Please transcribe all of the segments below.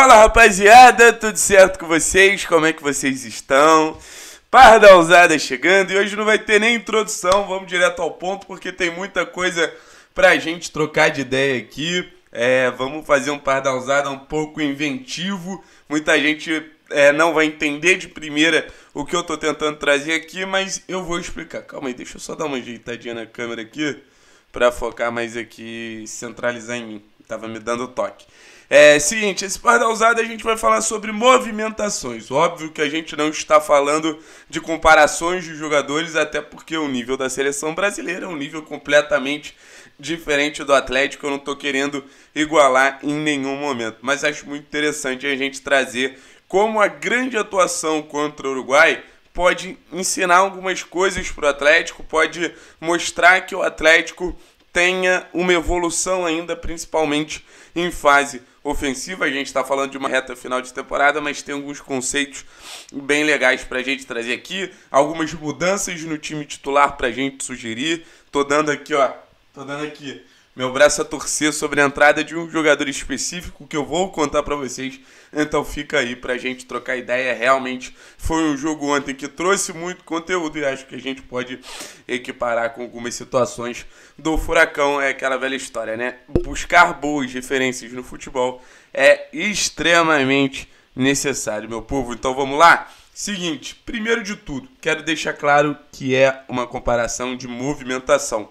Fala rapaziada, tudo certo com vocês? Como é que vocês estão? Pardalzada chegando e hoje não vai ter nem introdução, vamos direto ao ponto porque tem muita coisa pra gente trocar de ideia aqui. É, vamos fazer um ousada um pouco inventivo, muita gente é, não vai entender de primeira o que eu tô tentando trazer aqui, mas eu vou explicar. Calma aí, deixa eu só dar uma ajeitadinha na câmera aqui para focar mais aqui, centralizar em mim. Tava me dando toque. É seguinte, esse pardalzada a gente vai falar sobre movimentações. Óbvio que a gente não está falando de comparações de jogadores, até porque o nível da seleção brasileira é um nível completamente diferente do Atlético. Eu não estou querendo igualar em nenhum momento, mas acho muito interessante a gente trazer como a grande atuação contra o Uruguai pode ensinar algumas coisas para o Atlético, pode mostrar que o Atlético tenha uma evolução ainda, principalmente em fase ofensiva. A gente está falando de uma reta final de temporada, mas tem alguns conceitos bem legais para a gente trazer aqui. Algumas mudanças no time titular para a gente sugerir. Tô dando aqui, ó. Tô dando aqui meu braço a torcer sobre a entrada de um jogador específico que eu vou contar para vocês. Então fica aí pra gente trocar ideia. Realmente foi um jogo ontem que trouxe muito conteúdo e acho que a gente pode equiparar com algumas situações do Furacão. É aquela velha história, né? Buscar boas referências no futebol é extremamente necessário, meu povo. Então vamos lá? Seguinte, primeiro de tudo, quero deixar claro que é uma comparação de movimentação.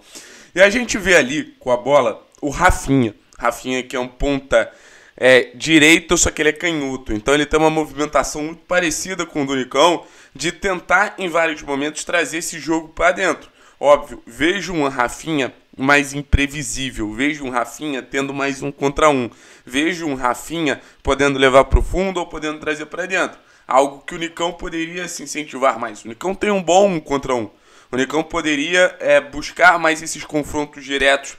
E a gente vê ali com a bola o Rafinha. Rafinha que é um ponta é, direito, só que ele é canhoto. Então ele tem uma movimentação muito parecida com o do Nicão de tentar em vários momentos trazer esse jogo para dentro. Óbvio, vejo um Rafinha mais imprevisível, vejo um Rafinha tendo mais um contra um, vejo um Rafinha podendo levar para o fundo ou podendo trazer para dentro. Algo que o Nicão poderia se incentivar mais. O Nicão tem um bom um contra um. O Nicão poderia é, buscar mais esses confrontos diretos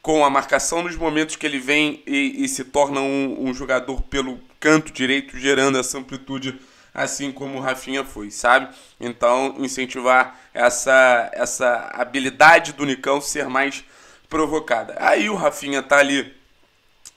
com a marcação nos momentos que ele vem e, e se torna um, um, jogador pelo canto direito, gerando essa amplitude, assim como o Rafinha foi, sabe? Então, incentivar essa, essa habilidade do Nicão ser mais provocada. Aí o Rafinha tá ali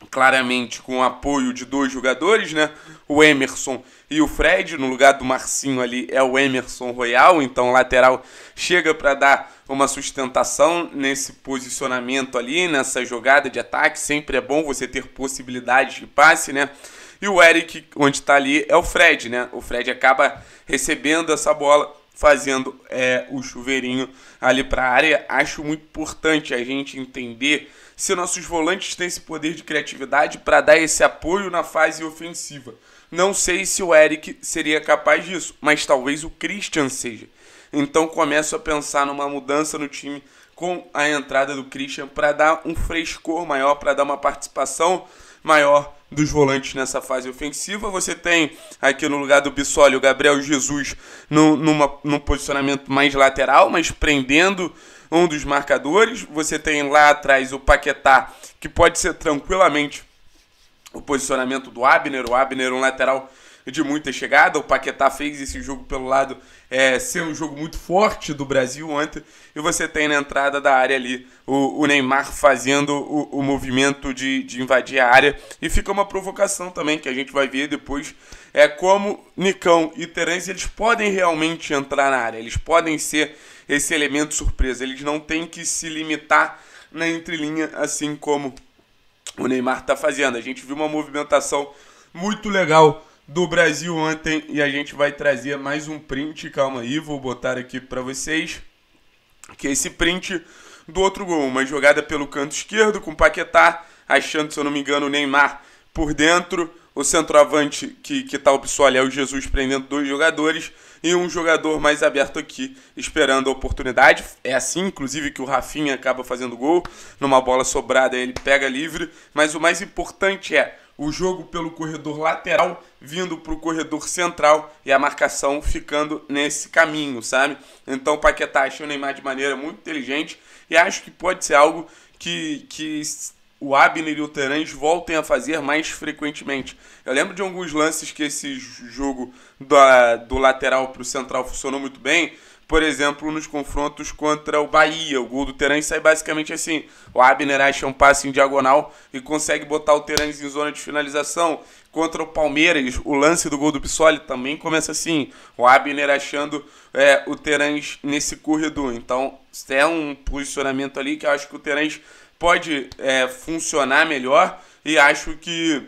claramente com o apoio de dois jogadores, né? O Emerson e o Fred. No lugar do Marcinho ali é o Emerson Royal, então lateral chega para dar uma sustentação nesse posicionamento ali, nessa jogada de ataque. Sempre é bom você ter possibilidades de passe, né? E o Eric, onde está ali, é o Fred, né? O Fred acaba recebendo essa bola fazendo é, o chuveirinho ali para a área. Acho muito importante a gente entender se nossos volantes têm esse poder de criatividade para dar esse apoio na fase ofensiva. Não sei se o Eric seria capaz disso, mas talvez o Christian seja. Então começo a pensar numa mudança no time com a entrada do Christian para dar um frescor maior, para dar uma participação maior dos volantes nessa fase ofensiva. Você tem aqui no lugar do Bissoli o Gabriel Jesus no, numa, num posicionamento mais lateral, mas prendendo um dos marcadores. Você tem lá atrás o Paquetá, que pode ser tranquilamente o posicionamento do Abner. O Abner, um lateral de muita chegada. O Paquetá fez esse jogo pelo lado é, ser um jogo muito forte do Brasil ontem. E você tem na entrada da área ali o, o Neymar fazendo o, o movimento de, de, invadir a área. E fica uma provocação também que a gente vai ver depois. É como Nicão e Terence eles podem realmente entrar na área. Eles podem ser esse elemento surpresa. Eles não têm que se limitar na entrelinha, assim como o Neymar está fazendo. A gente viu uma movimentação muito legal do Brasil ontem e a gente vai trazer mais um print, calma aí, vou botar aqui para vocês, que é esse print do outro gol, uma jogada pelo canto esquerdo com Paquetá, achando, se eu não me engano, o Neymar por dentro, o centroavante que, que tá o Psoal é o Jesus prendendo dois jogadores e um jogador mais aberto aqui, esperando a oportunidade. É assim, inclusive, que o Rafinha acaba fazendo gol, numa bola sobrada ele pega livre, mas o mais importante é o jogo pelo corredor lateral vindo para o corredor central e a marcação ficando nesse caminho, sabe? Então o Paquetá achou o Neymar de maneira muito inteligente e acho que pode ser algo que, que o Abner e o Terãs voltem a fazer mais frequentemente. Eu lembro de alguns lances que esse jogo da, do lateral para o central funcionou muito bem, por exemplo, nos confrontos contra o Bahia. O gol do Terãs sai basicamente assim: o Abner acha um passe em diagonal e consegue botar o Terãs em zona de finalização. Contra o Palmeiras, o lance do gol do Pissoli também começa assim: o Abner achando é, o Terãs nesse corredor. Então, é um posicionamento ali que eu acho que o Terãs pode é, funcionar melhor e acho que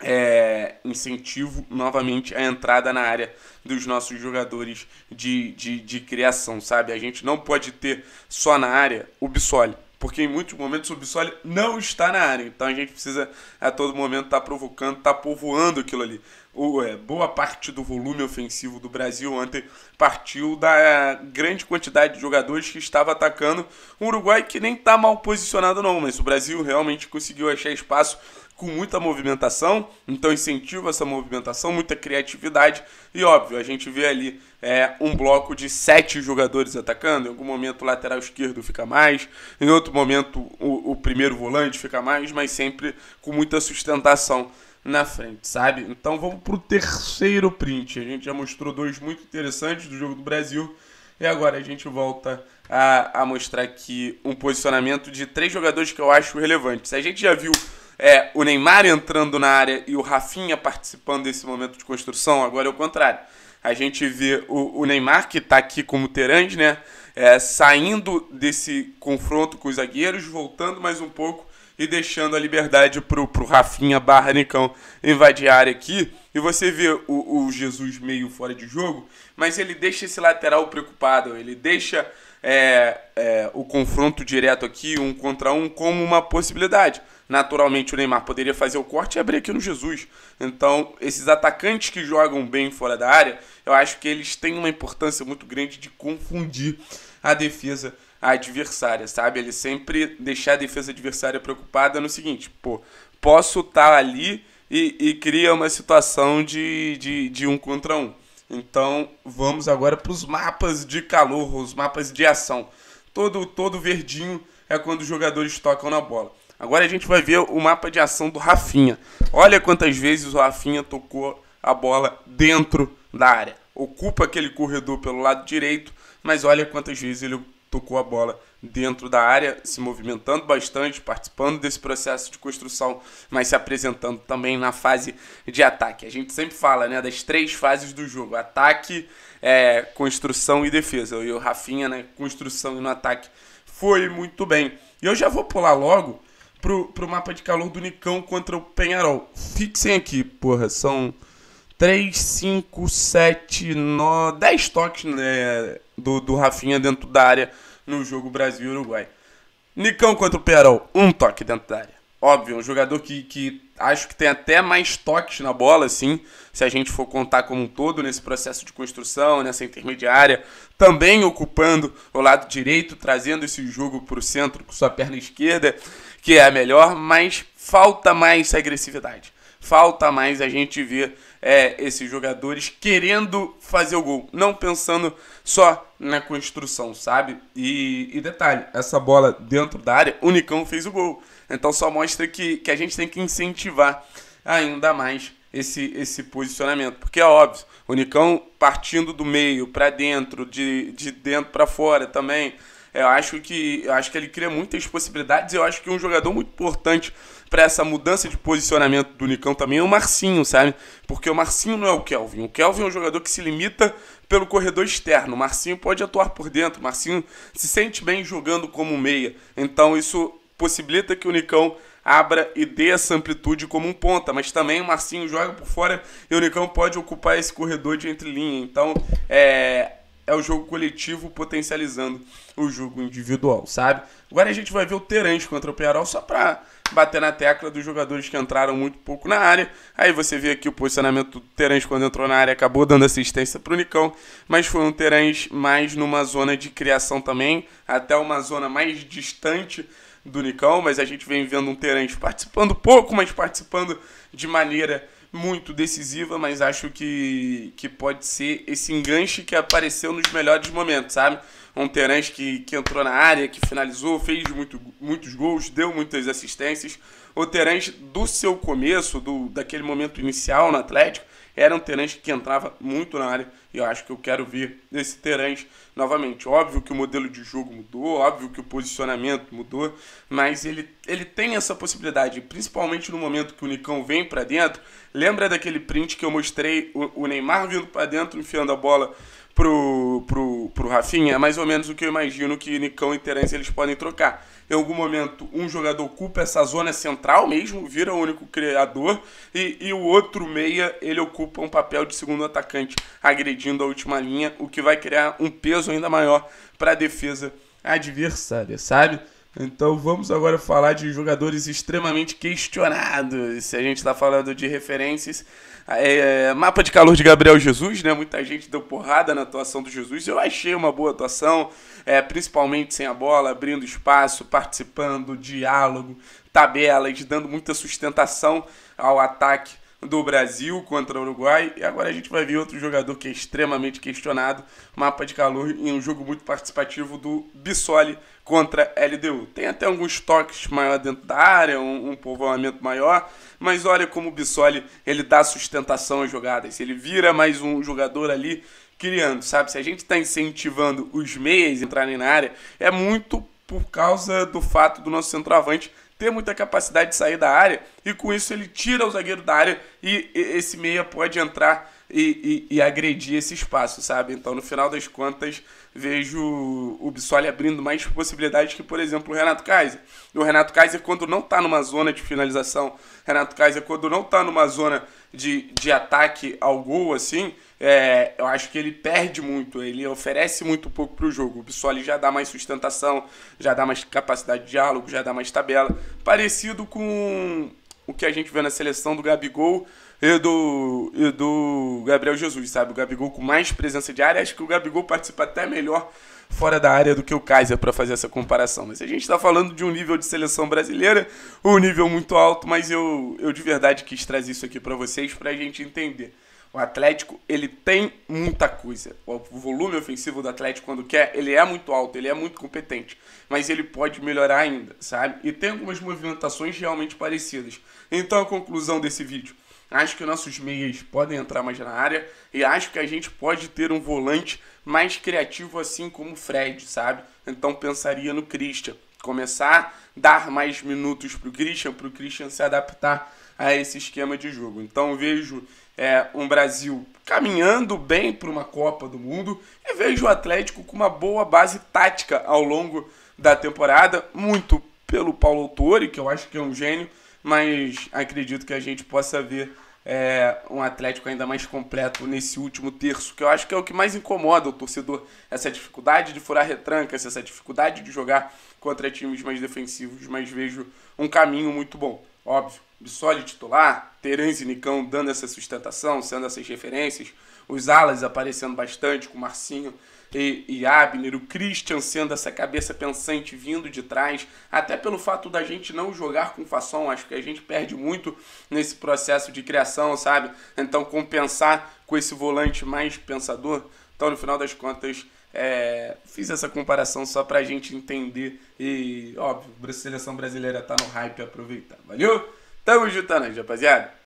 é, incentivo novamente a entrada na área dos nossos jogadores de, de, de criação, sabe? A gente não pode ter só na área o Bissoli, porque em muitos momentos o Bissoli não está na área, então a gente precisa a todo momento estar tá provocando, estar tá povoando aquilo ali. O, é, boa parte do volume ofensivo do Brasil ontem partiu da grande quantidade de jogadores que estava atacando o Uruguai, que nem está mal posicionado não, mas o Brasil realmente conseguiu achar espaço com muita movimentação, então incentiva essa movimentação, muita criatividade e óbvio, a gente vê ali é, um bloco de sete jogadores atacando, em algum momento o lateral esquerdo fica mais, em outro momento o, o primeiro volante fica mais, mas sempre com muita sustentação na frente, sabe? Então vamos para o terceiro print, a gente já mostrou dois muito interessantes do jogo do Brasil, e agora a gente volta a, a mostrar aqui um posicionamento de três jogadores que eu acho relevante. Se a gente já viu é, o Neymar entrando na área e o Rafinha participando desse momento de construção, agora é o contrário. A gente vê o, o Neymar, que está aqui como Terãs, né? É, saindo desse confronto com os zagueiros, voltando mais um pouco e deixando a liberdade para o Rafinha barra Nicão invadir a área aqui. E você vê o, o Jesus meio fora de jogo, mas ele deixa esse lateral preocupado, ele deixa é, é, o confronto direto aqui, um contra um, como uma possibilidade. Naturalmente, o Neymar poderia fazer o corte e abrir aqui no Jesus. Então, esses atacantes que jogam bem fora da área, eu acho que eles têm uma importância muito grande de confundir a defesa adversária, sabe? Ele sempre deixar a defesa adversária preocupada no seguinte, pô, posso estar tá ali e, e cria uma situação de, de, de um contra um. Então vamos agora para os mapas de calor, os mapas de ação. Todo, todo verdinho é quando os jogadores tocam na bola. Agora a gente vai ver o mapa de ação do Rafinha. Olha quantas vezes o Rafinha tocou a bola dentro da área. Ocupa aquele corredor pelo lado direito, mas olha quantas vezes ele tocou a bola dentro da área, se movimentando bastante, participando desse processo de construção, mas se apresentando também na fase de ataque. A gente sempre fala né, das três fases do jogo: ataque, é, construção e defesa. E o Rafinha, né, construção e no ataque, foi muito bem. E eu já vou pular logo pro, pro mapa de calor do Nicão contra o Penharol. Fixem aqui, porra, são 3, 5, 7, 9, 10 toques né, do, do Rafinha dentro da área no jogo Brasil-Uruguai. Nicão contra o Perol, um toque dentro da área. Óbvio, um jogador que, que acho que tem até mais toques na bola, assim, se a gente for contar como um todo nesse processo de construção, nessa intermediária, também ocupando o lado direito, trazendo esse jogo para o centro com sua perna esquerda, que é a melhor, mas falta mais agressividade falta mais a gente ver é, esses jogadores querendo fazer o gol, não pensando só na construção, sabe? E, e, detalhe, essa bola dentro da área, o Nicão fez o gol. Então só mostra que, que a gente tem que incentivar ainda mais esse, esse posicionamento. Porque é óbvio, o Nicão partindo do meio para dentro, de, de dentro para fora também. Eu acho que eu acho que ele cria muitas possibilidades. Eu acho que é um jogador muito importante para essa mudança de posicionamento do Nicão também é o Marcinho, sabe? Porque o Marcinho não é o Kelvin. O Kelvin é um jogador que se limita pelo corredor externo. O Marcinho pode atuar por dentro. O Marcinho se sente bem jogando como meia. Então isso possibilita que o Nicão abra e dê essa amplitude como um ponta, mas também o Marcinho joga por fora e o Nicão pode ocupar esse corredor de entrelinha. Então é, é o jogo coletivo potencializando o jogo individual, sabe? Agora a gente vai ver o Terence contra o Penharol só para bater na tecla dos jogadores que entraram muito pouco na área. Aí você vê aqui o posicionamento do Terence quando entrou na área, acabou dando assistência para o Nicão, mas foi um Terence mais numa zona de criação também, até uma zona mais distante do Nicão, mas a gente vem vendo um Terence participando pouco, mas participando de maneira muito decisiva, mas acho que, que pode ser esse enganche que apareceu nos melhores momentos, sabe? um Terence que, que entrou na área, que finalizou, fez muito, muitos gols, deu muitas assistências. O Terence, do seu começo, do, daquele momento inicial no Atlético, era um Terence que entrava muito na área. E eu acho que eu quero ver esse Terence novamente. Óbvio que o modelo de jogo mudou, óbvio que o posicionamento mudou, mas ele, ele tem essa possibilidade, principalmente no momento que o Nicão vem para dentro. Lembra daquele print que eu mostrei o, o Neymar vindo para dentro, enfiando a bola pro, pro pro Rafinha é mais ou menos o que eu imagino que Nicão e Terence eles podem trocar. Em algum momento, um jogador ocupa essa zona central mesmo, vira o único criador, e, e o outro meia ele ocupa um papel de segundo atacante, agredindo a última linha, o que vai criar um peso ainda maior para a defesa adversária, sabe? Então vamos agora falar de jogadores extremamente questionados. Se a gente está falando de referências, é, é, mapa de calor de Gabriel Jesus, né? Muita gente deu porrada na atuação do Jesus. Eu achei uma boa atuação, é, principalmente sem a bola, abrindo espaço, participando, diálogo, tabelas, dando muita sustentação ao ataque do Brasil contra o Uruguai. E agora a gente vai ver outro jogador que é extremamente questionado, mapa de calor, em um jogo muito participativo do Bissoli contra a LDU. Tem até alguns toques maior dentro da área, um, um povoamento maior, mas olha como o Bissoli ele dá sustentação às jogadas. Ele vira mais um jogador ali criando, sabe? Se a gente está incentivando os meias a entrarem na área, é muito por causa do fato do nosso centroavante ter muita capacidade de sair da área e com isso ele tira o zagueiro da área e esse meia pode entrar e, e, e, agredir esse espaço, sabe? Então, no final das contas, vejo o Bissoli abrindo mais possibilidades que, por exemplo, o Renato Kaiser. O Renato Kaiser, quando não está numa zona de finalização, Renato Kaiser, quando não está numa zona de, de ataque ao gol, assim, é, eu acho que ele perde muito, ele oferece muito pouco para o jogo. O Bissoli já dá mais sustentação, já dá mais capacidade de diálogo, já dá mais tabela. Parecido com o que a gente vê na seleção do Gabigol e do, e do Gabriel Jesus, sabe? O Gabigol com mais presença de área. Acho que o Gabigol participa até melhor fora da área do que o Kaiser para fazer essa comparação. Mas a gente está falando de um nível de seleção brasileira, um nível muito alto, mas eu, eu de verdade quis trazer isso aqui para vocês para a gente entender. O Atlético, ele tem muita coisa. O volume ofensivo do Atlético, quando quer, ele é muito alto, ele é muito competente. Mas ele pode melhorar ainda, sabe? E tem algumas movimentações realmente parecidas. Então, a conclusão desse vídeo. Acho que nossos meias podem entrar mais na área e acho que a gente pode ter um volante mais criativo assim como o Fred, sabe? Então pensaria no Christian. Começar a dar mais minutos para o Christian, para o Christian se adaptar a esse esquema de jogo. Então vejo é, um Brasil caminhando bem para uma Copa do Mundo e vejo o Atlético com uma boa base tática ao longo da temporada, muito pelo Paulo Autori, que eu acho que é um gênio, mas acredito que a gente possa ver é, um Atlético ainda mais completo nesse último terço, que eu acho que é o que mais incomoda o torcedor, essa dificuldade de furar retrancas, essa dificuldade de jogar contra times mais defensivos, mas vejo um caminho muito bom, óbvio. Bissoli titular, Terence e Nicão dando essa sustentação, sendo essas referências, os alas aparecendo bastante, com o Marcinho e, e Abner, o Christian sendo essa cabeça pensante vindo de trás, até pelo fato da gente não jogar com fação, acho que a gente perde muito nesse processo de criação, sabe? Então compensar com esse volante mais pensador. Então, no final das contas, é, fiz essa comparação só pra gente entender e, óbvio, a seleção brasileira tá no hype aproveitar. Valeu? Tamo juntando, rapaziada.